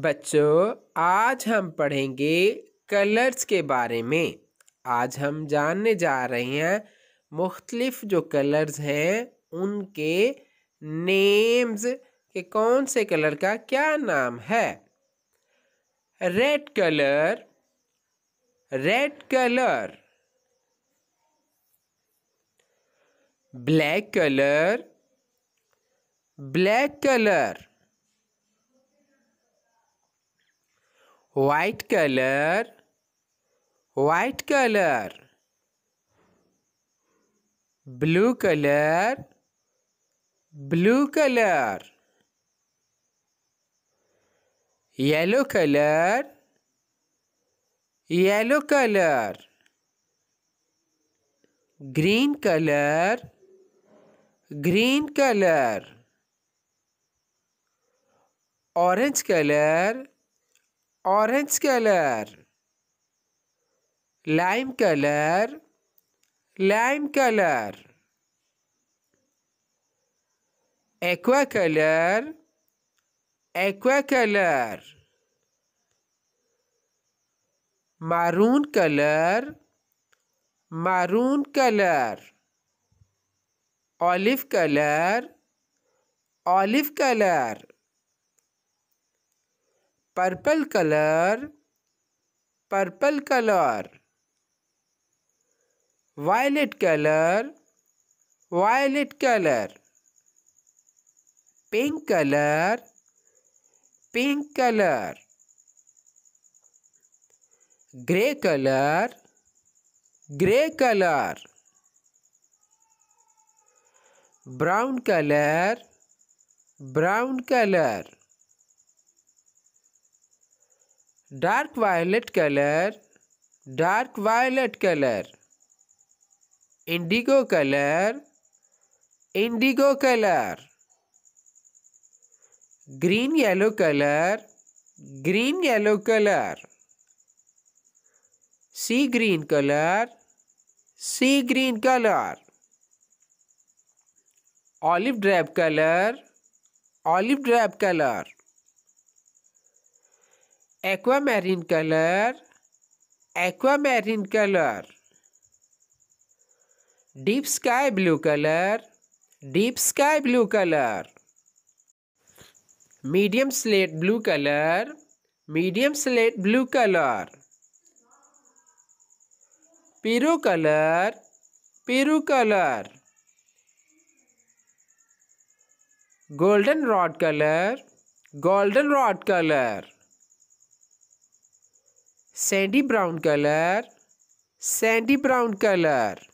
बच्चों आज हम पढ़ेंगे कलर्स के बारे में आज हम जानने जा रहे हैं मुख्तलिफ जो कलर्स हैं उनके नेम्स के कौन से कलर का क्या नाम है red colour red colour black colour black colour white color white color blue color blue color yellow color yellow color green color green color orange color orange color lime color lime color aqua color aqua color maroon color maroon color olive color olive color purple colour purple colour violet colour violet colour pink colour pink colour grey colour grey colour brown colour brown colour dark violet color dark violet color indigo color indigo color green yellow color green yellow color sea green color sea green color olive drab color olive drab color aquamarine colour aquamarine colour deep sky blue colour deep sky blue colour medium slate blue colour medium slate blue colour peru colour peru colour goldenrod colour goldenrod colour sandy brown colour sandy brown colour